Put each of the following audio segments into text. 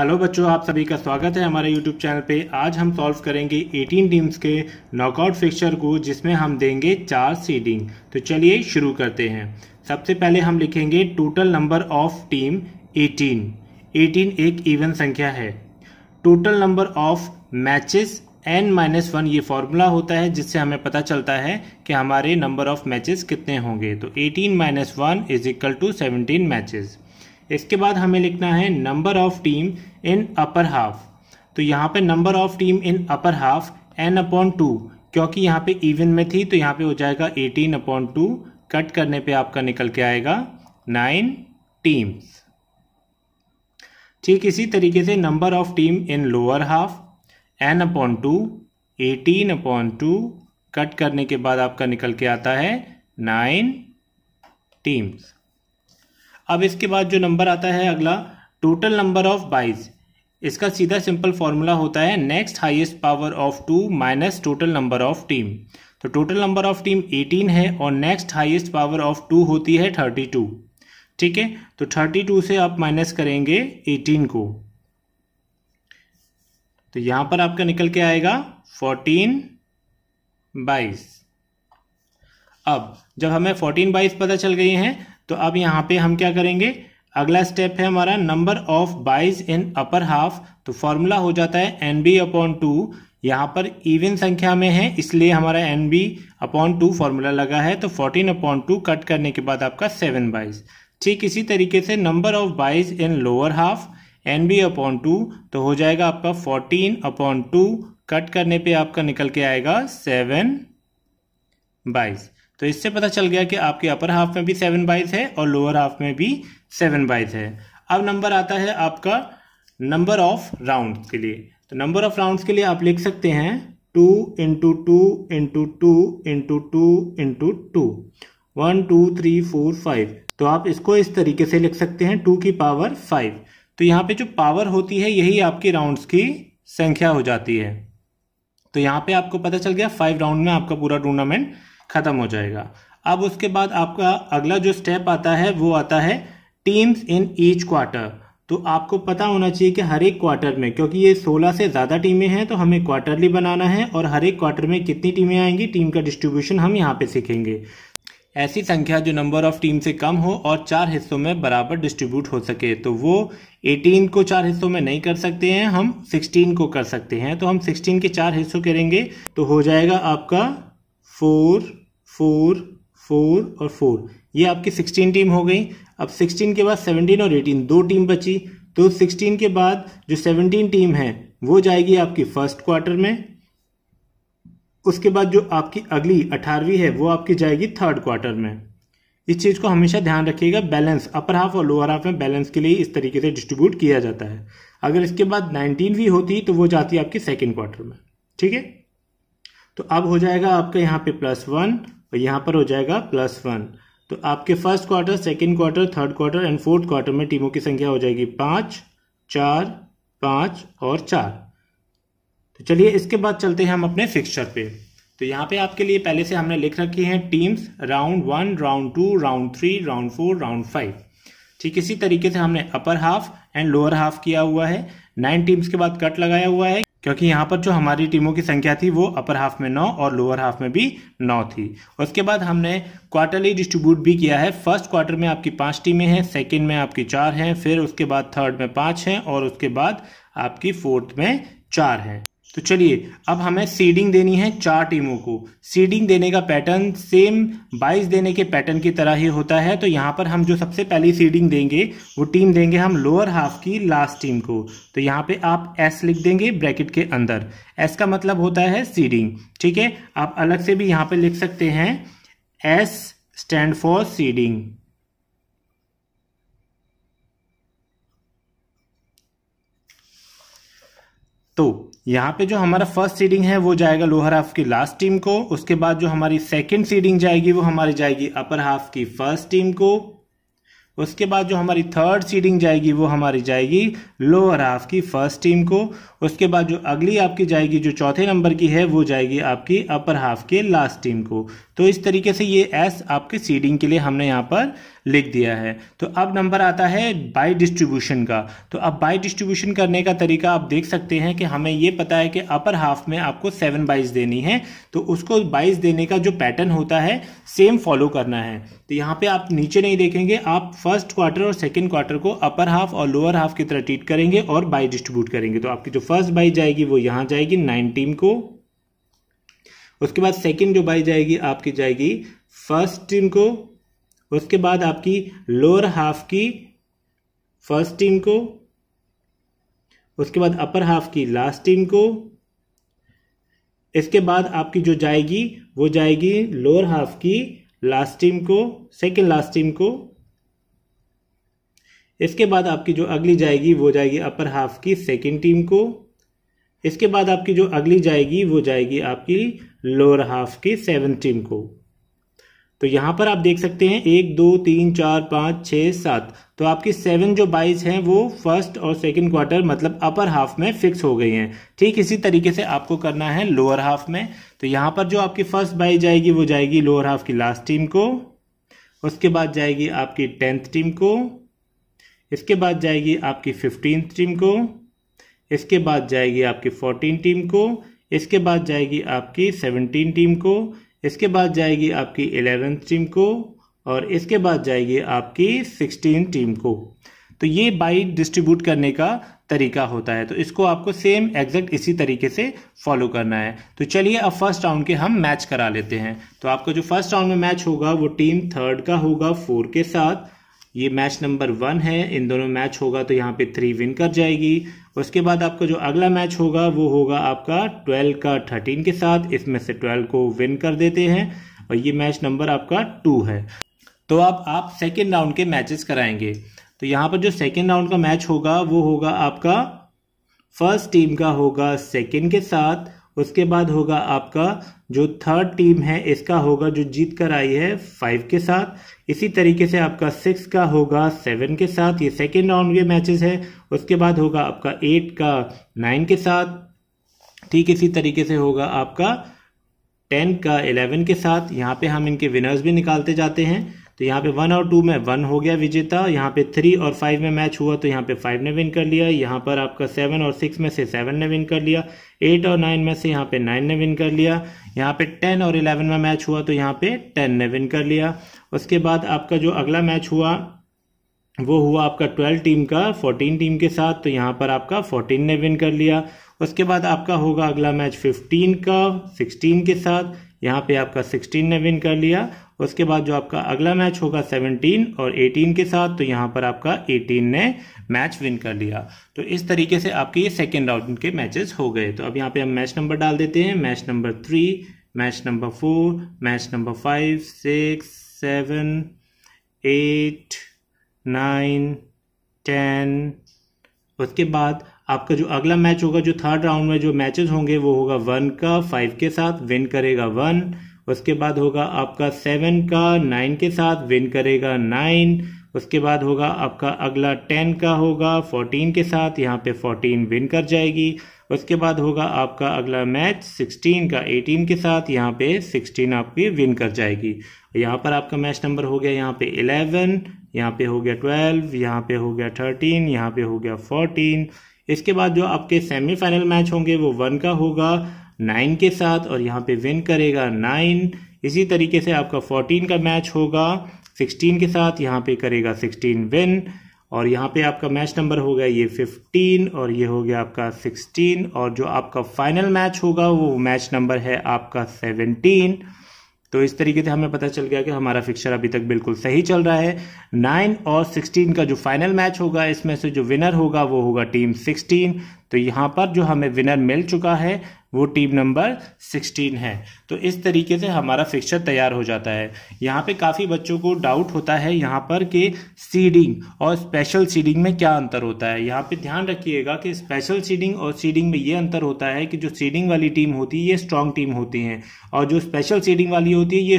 Hello बच्चों आप सभी का स्वागत है हमारे यूट्यूब चैनल पे आज हम सॉल्व करेंगे 18 टीम्स के नॉकआउट फिक्चर को जिसमें हम देंगे चार सीडिंग तो चलिए शुरू करते हैं सबसे पहले हम लिखेंगे टोटल नंबर ऑफ टीम 18 18 एक इवन संख्या है total number of matches N minus one ये फॉर्मूला होता है जिससे हमें पता चलता है कि हमारे नंबर ऑफ मैचेस कितने होंगे तो 18 minus one is equal to seventeen matches इसके बाद हमें लिखना है number of team in upper half तो यहाँ पे number of team in upper half N upon two क्योंकि यहाँ पे इवन में थी तो यहाँ पे हो जाएगा एटीन अपॉन टू कट करने पे आपका निकल के आएगा नाइन टीम्स ठीक इसी तरीके से number of team in lower half N upon two eighteen upon two cut करने के बाद आपका निकल के आता है नाइन टीम्स अब इसके बाद जो नंबर आता है अगला टोटल नंबर ऑफ बाइज इसका सीधा सिंपल फॉर्मूला होता है next highest power of two minus total number of team तो टोटल नंबर ऑफ टीम 18 है और next highest power of two होती है 32 ठीक है तो 32 से आप माइनस करेंगे 18 को तो यहां पर आपका निकल के आएगा 14 बाईस अब जब हमें 14 बाईस पता चल गई हैं तो अब यहाँ पे हम क्या करेंगे अगला स्टेप है हमारा number of byes in upper half तो फॉर्मूला हो जाता है एन बी अपॉन टू यहाँ पर इवन संख्या में है इसलिए हमारा N B upon two formula लगा है तो फोर्टीन अपॉन टू कट करने के बाद आपका सेवन बाइज ठीक इसी तरीके से number of byes in lower half N B upon two तो हो जाएगा आपका फोर्टीन अपॉन टू कट करने पे आपका निकल के आएगा सेवन बाइज तो इससे पता चल गया कि आपके अपर हाफ में भी सेवन बाइस है और लोअर हाफ में भी सेवन बाइस है अब नंबर आता है आपका नंबर ऑफ राउंड के लिए तो नंबर ऑफ राउंड के लिए आप लिख सकते हैं two into two into two into two into two one two three four five तो आप इसको इस तरीके से लिख सकते हैं टू की पावर फाइव तो यहाँ पे जो पावर होती है यही आपकी राउंड्स की संख्या हो जाती है तो यहाँ पे आपको पता चल गया फाइव राउंड में आपका पूरा टूर्नामेंट ख़त्म हो जाएगा अब उसके बाद आपका अगला जो स्टेप आता है वो आता है टीम्स इन ईच क्वार्टर तो आपको पता होना चाहिए कि हर एक क्वार्टर में क्योंकि ये 16 से ज़्यादा टीमें हैं तो हमें क्वार्टरली बनाना है और हर एक क्वार्टर में कितनी टीमें आएंगी टीम का डिस्ट्रीब्यूशन हम यहाँ पे सीखेंगे ऐसी संख्या जो नंबर ऑफ टीम से कम हो और चार हिस्सों में बराबर डिस्ट्रीब्यूट हो सके तो वो 18 को चार हिस्सों में नहीं कर सकते हैं हम 16 को कर सकते हैं तो हम 16 के चार हिस्सों करेंगे तो हो जाएगा आपका फोर फोर फोर और फोर ये आपकी सिक्सटीन टीम हो गई अब सिक्सटीन के बाद सेवनटीन और एटीन दो टीम बची तो सिक्सटीन के बाद जो सेवनटीन टीम है वो जाएगी आपकी फर्स्ट क्वार्टर में उसके बाद जो आपकी अगली अठारहवीं है वो आपकी जाएगी थर्ड क्वार्टर में इस चीज़ को हमेशा ध्यान रखिएगा बैलेंस अपर हाफ और लोअर हाफ में बैलेंस के लिए इस तरीके से डिस्ट्रीब्यूट किया जाता है अगर इसके बाद नाइनटीनवीं होती तो वो जाती है आपकी सेकेंड क्वार्टर में ठीक है तो अब हो जाएगा आपका यहाँ पे प्लस वन और यहाँ पर हो जाएगा प्लस वन तो आपके first quarter second quarter third quarter and fourth quarter में टीमों की संख्या हो जाएगी पाँच चार पाँच और चार तो चलिए इसके बाद चलते हैं हम अपने फिक्सचर पे तो यहाँ पे आपके लिए पहले से हमने लिख रखी हैं teams round one round two round three round four round five ठीक इसी तरीके से हमने upper half and lower half किया हुआ है नाइन टीम्स के बाद कट लगाया हुआ है क्योंकि यहाँ पर जो हमारी टीमों की संख्या थी वो अपर हाफ में नौ और लोअर हाफ में भी नौ थी उसके बाद हमने क्वार्टरली डिस्ट्रीब्यूट भी किया है फर्स्ट क्वार्टर में आपकी पांच टीमें हैं सेकंड में आपकी चार हैं फिर उसके बाद थर्ड में पांच हैं और उसके बाद आपकी फोर्थ में चार हैं तो चलिए अब हमें सीडिंग देनी है चार टीमों को सीडिंग देने का पैटर्न सेम बाईस देने के पैटर्न की तरह ही होता है तो यहाँ पर हम जो सबसे पहली सीडिंग देंगे वो टीम देंगे हम लोअर हाफ की लास्ट टीम को तो यहाँ पे आप एस लिख देंगे ब्रैकेट के अंदर एस का मतलब होता है सीडिंग ठीक है आप अलग से भी यहाँ पर लिख सकते हैं एस स्टैंड फॉर सीडिंग तो यहाँ पे जो हमारा फर्स्ट सीडिंग है वो जाएगा लोअर हाफ की लास्ट टीम को उसके बाद जो हमारी सेकंड सीडिंग जाएगी वो हमारी जाएगी अपर हाफ की फर्स्ट टीम को उसके बाद जो हमारी थर्ड सीडिंग जाएगी वो हमारी जाएगी लोअर हाफ की फर्स्ट टीम को उसके बाद जो अगली आपकी जाएगी जो चौथे नंबर की है वो जाएगी आपकी अपर हाफ के लास्ट टीम को तो इस तरीके से ये एस आपके सीडिंग के लिए हमने यहाँ पर लिख दिया है तो अब नंबर आता है बाय डिस्ट्रीब्यूशन का तो अब बाय डिस्ट्रीब्यूशन करने का तरीका आप देख सकते हैं कि हमें ये पता है कि अपर हाफ में आपको सेवन बाइस देनी है तो उसको बाइस देने का जो पैटर्न होता है सेम फॉलो करना है तो यहाँ पे आप नीचे नहीं देखेंगे आप फर्स्ट क्वार्टर और सेकेंड क्वार्टर को अपर हाफ और लोअर हाफ की तरह ट्रीट करेंगे और बाई डिस्ट्रीब्यूट करेंगे तो आपकी जो फर्स्ट बाई जाएगी वो यहाँ जाएगी नाइनटीन को उसके बाद सेकेंड जो बाई जाएगी आपकी जाएगी फर्स्ट टीम को उसके बाद आपकी लोअर हाफ की फर्स्ट टीम को उसके बाद अपर हाफ की लास्ट टीम को इसके बाद आपकी जो जाएगी वो जाएगी लोअर हाफ की लास्ट टीम को सेकेंड लास्ट टीम को इसके बाद आपकी जो अगली जाएगी वो जाएगी अपर हाफ की सेकेंड टीम को इसके बाद आपकी जो अगली जाएगी वो जाएगी आपकी लोअर हाफ की सेवन टीम को तो यहां पर आप देख सकते हैं एक दो तीन चार पाँच छः सात तो आपकी सेवन जो बाइज हैं वो फर्स्ट और सेकंड क्वार्टर मतलब अपर हाफ में फिक्स हो गई हैं ठीक इसी तरीके से आपको करना है लोअर हाफ में तो यहां पर जो आपकी फर्स्ट बाइज जाएगी वो जाएगी लोअर हाफ की लास्ट टीम को उसके बाद जाएगी आपकी टेंथ टीम को इसके बाद जाएगी आपकी फिफ्टीन टीम को इसके बाद जाएगी आपकी फोर्टीन टीम को इसके बाद जाएगी आपकी सेवनटीन टीम को इसके बाद जाएगी आपकी इलेवेंथ टीम को और इसके बाद जाएगी आपकी सिक्सटीन टीम को तो ये बाई डिस्ट्रीब्यूट करने का तरीका होता है तो इसको आपको सेम एग्जैक्ट इसी तरीके से फॉलो करना है तो चलिए अब फर्स्ट राउंड के हम मैच करा लेते हैं तो आपका जो फर्स्ट राउंड में मैच होगा वो टीम थर्ड का होगा फोर के साथ ये मैच नंबर वन है इन दोनों मैच होगा तो यहाँ पे थ्री विन कर जाएगी उसके बाद आपका जो अगला मैच होगा वो होगा आपका ट्वेल्व का थर्टीन के साथ इसमें से ट्वेल्व को विन कर देते हैं और ये मैच नंबर आपका टू है तो अब आप सेकेंड राउंड के मैचेस कराएंगे तो यहाँ पर जो सेकेंड राउंड का मैच होगा वो होगा आपका फर्स्ट टीम का होगा सेकेंड के साथ उसके बाद होगा आपका जो थर्ड टीम है इसका होगा जो जीत कर आई है फाइव के साथ इसी तरीके से आपका सिक्स का होगा सेवन के साथ ये सेकेंड राउंड के मैचेस है उसके बाद होगा आपका एट का नाइन के साथ ठीक इसी तरीके से होगा आपका टेन का इलेवन के साथ यहाँ पे हम इनके विनर्स भी निकालते जाते हैं तो यहाँ पे वन और टू में वन हो गया विजेता यहाँ पे थ्री और फाइव में मैच हुआ तो यहाँ पे फाइव ने विन कर लिया यहाँ पर आपका सेवन और सिक्स में से सेवन ने विन कर लिया एट और नाइन में से यहाँ पे नाइन ने विन कर लिया यहाँ पे टेन और इलेवन में मैच हुआ तो यहाँ पे टेन ने विन कर लिया उसके बाद आपका जो अगला मैच हुआ वो हुआ आपका ट्वेल्व टीम का फोर्टीन टीम के साथ तो यहाँ पर आपका फोर्टीन ने विन कर लिया उसके बाद आपका होगा अगला मैच फिफ्टीन का सिक्सटीन के साथ यहाँ पे आपका सिक्सटीन ने विन कर लिया उसके बाद जो आपका अगला मैच होगा 17 और 18 के साथ तो यहाँ पर आपका 18 ने मैच विन कर लिया तो इस तरीके से आपके ये सेकेंड राउंड के मैचेस हो गए तो अब यहाँ पे हम मैच नंबर डाल देते हैं match number three match number four match number five six seven eight nine ten उसके बाद आपका जो अगला मैच होगा जो थर्ड राउंड में जो मैचेस होंगे वो होगा वन का फाइव के साथ विन करेगा वन उसके बाद होगा आपका सेवन का नाइन के साथ विन करेगा नाइन उसके बाद होगा आपका अगला टेन का होगा फोर्टीन के साथ यहाँ पे फोर्टीन विन कर जाएगी उसके बाद होगा आपका अगला मैच सिक्सटीन का एटीन के साथ यहाँ पे सिक्सटीन आपकी विन कर जाएगी यहाँ पर आपका मैच नंबर हो गया यहाँ पे इलेवन यहाँ पे हो गया ट्वेल्व यहाँ पे हो गया थर्टीन यहाँ पे हो गया फोर्टीन इसके बाद जो आपके सेमीफाइनल मैच होंगे वो वन का होगा नाइन के साथ और यहाँ पे विन करेगा नाइन इसी तरीके से आपका फोर्टीन का मैच होगा सिक्सटीन के साथ यहाँ पे करेगा सिक्सटीन विन और यहाँ पे आपका मैच नंबर हो गया ये फिफ्टीन और ये हो गया आपका सिक्सटीन और जो आपका फाइनल मैच होगा वो मैच नंबर है आपका सेवनटीन तो इस तरीके से हमें पता चल गया कि हमारा फिक्सर अभी तक बिल्कुल सही चल रहा है नाइन और सिक्सटीन का जो फाइनल मैच होगा इसमें से जो विनर होगा वो होगा टीम सिक्सटीन तो यहाँ पर जो हमें विनर मिल चुका है वो टीम नंबर सिक्सटीन है तो इस तरीके से हमारा फिक्सर तैयार हो जाता है यहाँ पे काफ़ी बच्चों को डाउट होता है यहाँ पर कि सीडिंग और स्पेशल सीडिंग में क्या अंतर होता है यहाँ पे ध्यान रखिएगा कि स्पेशल सीडिंग और सीडिंग में ये अंतर होता है कि जो सीडिंग वाली टीम होती है ये स्ट्रांग टीम होती हैं और जो स्पेशल सीडिंग वाली होती है ये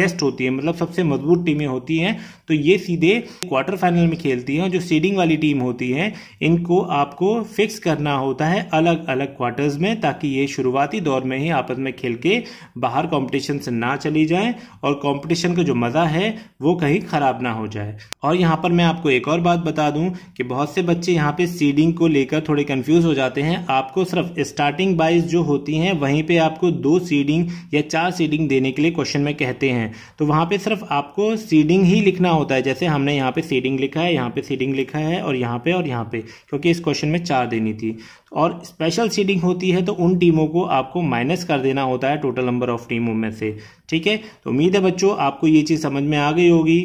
गेस्ट होती है मतलब सबसे मजबूत टीमें होती हैं तो ये सीधे क्वार्टर फाइनल में खेलती हैं और जो सीडिंग वाली टीम होती है इनको आपको फिक्स करना होता है अलग अलग क्वार्टर्स में ताकि ये शुरुआती दौर में ही आपस में खेल के बाहर कॉम्पिटिशन से ना चली जाए और कॉम्पिटिशन का जो मज़ा है वो कहीं ख़राब ना हो जाए और यहाँ पर मैं आपको एक और बात बता दूँ कि बहुत से बच्चे यहाँ पे सीडिंग को लेकर थोड़े कन्फ्यूज़ हो जाते हैं आपको सिर्फ स्टार्टिंग बाइज जो होती हैं वहीं पर आपको दो सीडिंग या चार सीडिंग देने के लिए क्वेश्चन में कहते हैं तो वहाँ पर सिर्फ आपको सीडिंग ही लिखना होता है जैसे हमने यहाँ पे सीडिंग लिखा है यहाँ पे सीडिंग लिखा है और यहाँ पे और यहाँ पे क्योंकि इस क्वेश्चन में चार देनी थी और स्पेशल सीडिंग होती है तो उन टीमों को आपको माइनस कर देना होता है टोटल नंबर ऑफ टीमों में से ठीक है तो उम्मीद है बच्चों आपको ये चीज़ समझ में आ गई होगी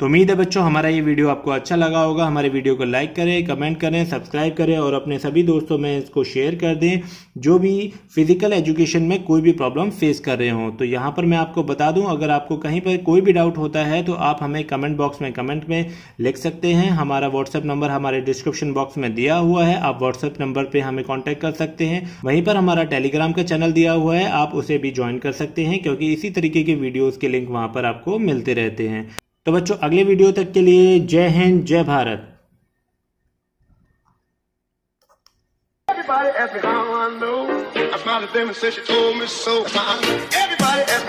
तो उम्मीद है बच्चों हमारा ये वीडियो आपको अच्छा लगा होगा हमारे वीडियो को लाइक करें कमेंट करें सब्सक्राइब करें और अपने सभी दोस्तों में इसको शेयर कर दें जो भी फिजिकल एजुकेशन में कोई भी प्रॉब्लम फेस कर रहे हों तो यहाँ पर मैं आपको बता दूँ अगर आपको कहीं पर कोई भी डाउट होता है तो आप हमें कमेंट बॉक्स में कमेंट में लिख सकते हैं हमारा व्हाट्सअप नंबर हमारे डिस्क्रिप्शन बॉक्स में दिया हुआ है आप व्हाट्सअप नंबर पर हमें कॉन्टैक्ट कर सकते हैं वहीं पर हमारा टेलीग्राम का चैनल दिया हुआ है आप उसे भी ज्वाइन कर सकते हैं क्योंकि इसी तरीके के वीडियोज़ के लिंक वहाँ पर आपको मिलते रहते हैं तो बच्चों अगले वीडियो तक के लिए जय हिंद जय Bharat Everybody at me how I know. I found a demonstration told me so. Everybody at me.